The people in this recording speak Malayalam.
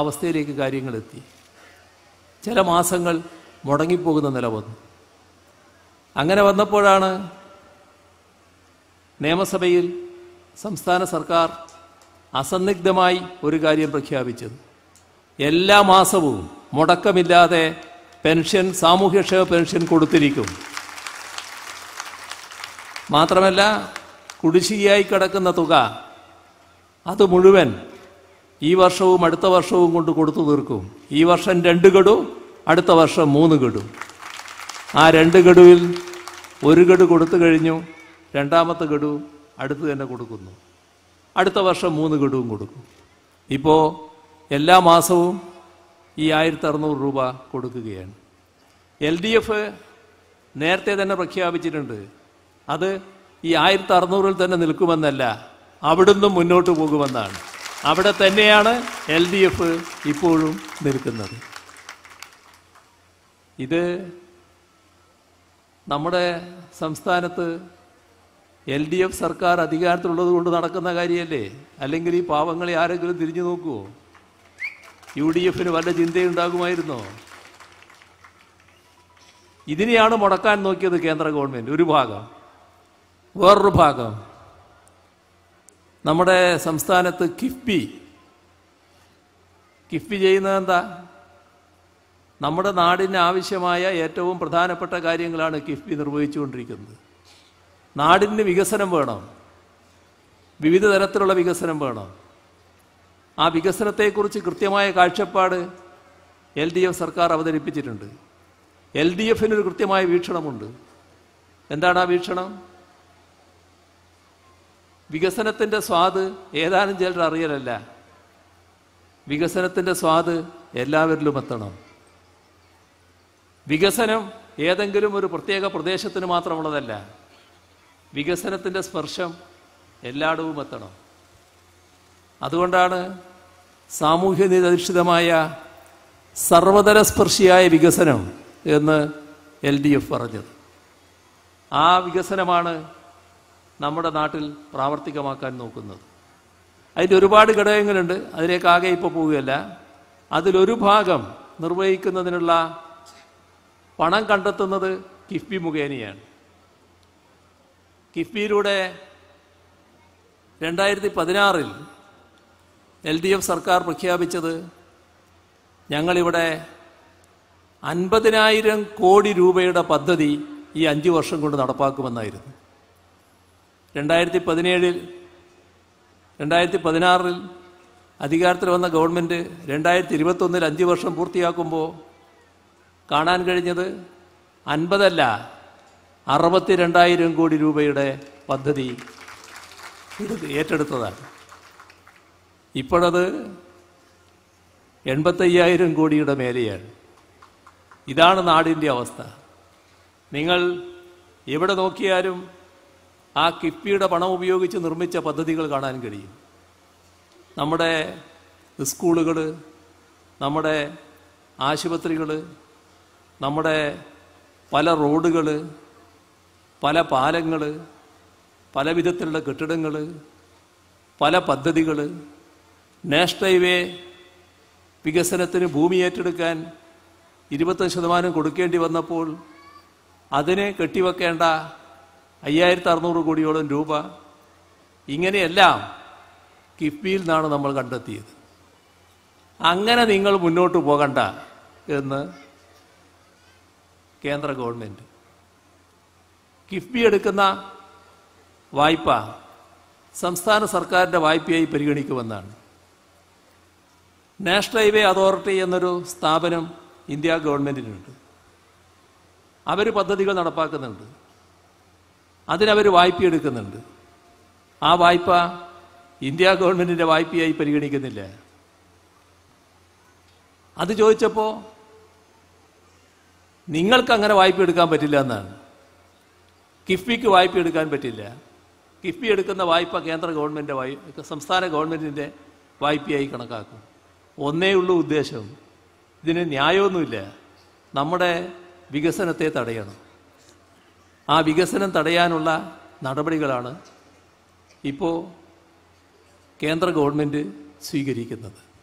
അവസ്ഥയിലേക്ക് കാര്യങ്ങളെത്തി ചില മാസങ്ങൾ മുടങ്ങിപ്പോകുന്ന നില വന്നു അങ്ങനെ വന്നപ്പോഴാണ് നിയമസഭയിൽ സംസ്ഥാന സർക്കാർ അസന്നിഗ്ധമായി ഒരു കാര്യം പ്രഖ്യാപിച്ചത് എല്ലാ മാസവും മുടക്കമില്ലാതെ പെൻഷൻ സാമൂഹ്യക്ഷേമ പെൻഷൻ കൊടുത്തിരിക്കും മാത്രമല്ല കുടിശ്ശികയായി കിടക്കുന്ന തുക അത് മുഴുവൻ ഈ വർഷവും അടുത്ത വർഷവും കൊണ്ട് കൊടുത്തു തീർക്കും ഈ വർഷം രണ്ട് ഗഡു അടുത്ത വർഷം മൂന്ന് ഗഡു ആ രണ്ട് ഗഡുവിൽ ഒരു ഗഡു കൊടുത്തു കഴിഞ്ഞു രണ്ടാമത്തെ ഗഡു അടുത്ത് തന്നെ കൊടുക്കുന്നു അടുത്ത വർഷം മൂന്ന് ഗഡുവും കൊടുക്കും ഇപ്പോൾ എല്ലാ മാസവും ഈ ആയിരത്തി അറുന്നൂറ് രൂപ കൊടുക്കുകയാണ് എൽ ഡി എഫ് നേരത്തെ തന്നെ പ്രഖ്യാപിച്ചിട്ടുണ്ട് അത് ഈ ആയിരത്തി അറുന്നൂറിൽ തന്നെ നിൽക്കുമെന്നല്ല അവിടുന്ന് മുന്നോട്ട് പോകുമെന്നാണ് അവിടെ തന്നെയാണ് എൽ ഡി എഫ് ഇപ്പോഴും നിൽക്കുന്നത് ഇത് നമ്മുടെ സംസ്ഥാനത്ത് എൽ ഡി എഫ് സർക്കാർ അധികാരത്തിലുള്ളത് കൊണ്ട് നടക്കുന്ന കാര്യമല്ലേ അല്ലെങ്കിൽ ഈ പാവങ്ങളെ ആരെങ്കിലും തിരിഞ്ഞു നോക്കുമോ യു ഡി എഫിന് വല്ല ചിന്തയുണ്ടാകുമായിരുന്നോ ഇതിനെയാണ് മുടക്കാൻ നോക്കിയത് കേന്ദ്ര ഗവൺമെൻറ് ഒരു ഭാഗം വേറൊരു ഭാഗം നമ്മുടെ സംസ്ഥാനത്ത് കിഫ്ബി കിഫ്ബി ചെയ്യുന്നത് എന്താ നമ്മുടെ നാടിന് ആവശ്യമായ ഏറ്റവും പ്രധാനപ്പെട്ട കാര്യങ്ങളാണ് കിഫ്ബി നിർവഹിച്ചുകൊണ്ടിരിക്കുന്നത് നാടിന് വികസനം വേണം വിവിധ തരത്തിലുള്ള വികസനം വേണം ആ വികസനത്തെക്കുറിച്ച് കൃത്യമായ കാഴ്ചപ്പാട് എൽ ഡി എഫ് സർക്കാർ അവതരിപ്പിച്ചിട്ടുണ്ട് എൽ ഡി എഫിനൊരു കൃത്യമായ വീക്ഷണമുണ്ട് എന്താണ് ആ വീക്ഷണം വികസനത്തിൻ്റെ സ്വാദ് ഏതാനും ചിലർ അറിയലല്ല വികസനത്തിൻ്റെ സ്വാദ് എല്ലാവരിലും എത്തണം വികസനം ഏതെങ്കിലും ഒരു പ്രത്യേക പ്രദേശത്തിന് മാത്രമുള്ളതല്ല വികസനത്തിൻ്റെ സ്പർശം എല്ലായിടവും എത്തണം അതുകൊണ്ടാണ് സാമൂഹ്യനിരധിഷ്ഠിതമായ സർവതര സ്പർശിയായ വികസനം എന്ന് എൽ ഡി എഫ് പറഞ്ഞത് ആ വികസനമാണ് നമ്മുടെ നാട്ടിൽ പ്രാവർത്തികമാക്കാൻ നോക്കുന്നത് അതിൻ്റെ ഒരുപാട് ഘടകങ്ങളുണ്ട് അതിലേക്കാകെ ഇപ്പോൾ പോവുകയല്ല അതിലൊരു ഭാഗം നിർവഹിക്കുന്നതിനുള്ള പണം കണ്ടെത്തുന്നത് കിഫ്ബി മുഖേനയാണ് കിഫ്ബിയിലൂടെ രണ്ടായിരത്തി പതിനാറിൽ എൽ ഡി എഫ് സർക്കാർ പ്രഖ്യാപിച്ചത് ഞങ്ങളിവിടെ അൻപതിനായിരം കോടി രൂപയുടെ പദ്ധതി ഈ അഞ്ച് വർഷം കൊണ്ട് നടപ്പാക്കുമെന്നായിരുന്നു രണ്ടായിരത്തി പതിനേഴിൽ രണ്ടായിരത്തി പതിനാറിൽ അധികാരത്തിൽ വന്ന ഗവൺമെൻറ് രണ്ടായിരത്തി ഇരുപത്തൊന്നിൽ അഞ്ച് വർഷം പൂർത്തിയാക്കുമ്പോൾ കാണാൻ കഴിഞ്ഞത് അൻപതല്ല അറുപത്തി രണ്ടായിരം കോടി രൂപയുടെ പദ്ധതി ഏറ്റെടുത്തതാണ് ഇപ്പോഴത് എൺപത്തയ്യായിരം കോടിയുടെ മേലെയാണ് ഇതാണ് നാടിൻ്റെ അവസ്ഥ നിങ്ങൾ എവിടെ നോക്കിയാലും ആ കിഫ്ബിയുടെ പണം ഉപയോഗിച്ച് നിർമ്മിച്ച പദ്ധതികൾ കാണാൻ കഴിയും നമ്മുടെ സ്കൂളുകൾ നമ്മുടെ ആശുപത്രികൾ നമ്മുടെ പല റോഡുകൾ പല പാലങ്ങൾ പല വിധത്തിലുള്ള കെട്ടിടങ്ങൾ പല പദ്ധതികൾ നാഷണൽ ഹൈവേ വികസനത്തിന് ഭൂമി ഏറ്റെടുക്കാൻ ഇരുപത്തഞ്ച് ശതമാനം കൊടുക്കേണ്ടി വന്നപ്പോൾ അതിനെ കെട്ടിവെക്കേണ്ട അയ്യായിരത്തി അറുന്നൂറ് കോടിയോളം രൂപ ഇങ്ങനെയെല്ലാം കിഫ്ബിയിൽ നിന്നാണ് നമ്മൾ കണ്ടെത്തിയത് അങ്ങനെ നിങ്ങൾ മുന്നോട്ട് പോകണ്ട എന്ന് കേന്ദ്ര ഗവൺമെൻറ് കിഫ്ബി എടുക്കുന്ന വായ്പ സംസ്ഥാന സർക്കാരിൻ്റെ വായ്പയായി പരിഗണിക്കുമെന്നാണ് നാഷണൽ ഹൈവേ അതോറിറ്റി എന്നൊരു സ്ഥാപനം ഇന്ത്യ ഗവൺമെൻറ്റിനുണ്ട് അവർ പദ്ധതികൾ നടപ്പാക്കുന്നുണ്ട് അതിനവർ വായ്പ എടുക്കുന്നുണ്ട് ആ വായ്പ ഇന്ത്യ ഗവൺമെൻറ്റിൻ്റെ വായ്പയായി പരിഗണിക്കുന്നില്ല അത് ചോദിച്ചപ്പോൾ നിങ്ങൾക്ക് അങ്ങനെ വായ്പ എടുക്കാൻ പറ്റില്ല എന്നാണ് കിഫ്ബിക്ക് വായ്പ എടുക്കാൻ പറ്റില്ല കിഫ്ബി എടുക്കുന്ന വായ്പ കേന്ദ്ര ഗവൺമെൻറ് വായ് സംസ്ഥാന ഗവൺമെൻറ്റിൻ്റെ വായ്പയായി കണക്കാക്കും ഒന്നേ ഉള്ളൂ ഉദ്ദേശം ഇതിന് ന്യായമൊന്നുമില്ല നമ്മുടെ വികസനത്തെ തടയണം ആ വികസനം തടയാനുള്ള നടപടികളാണ് ഇപ്പോൾ കേന്ദ്ര ഗവൺമെൻറ് സ്വീകരിക്കുന്നത്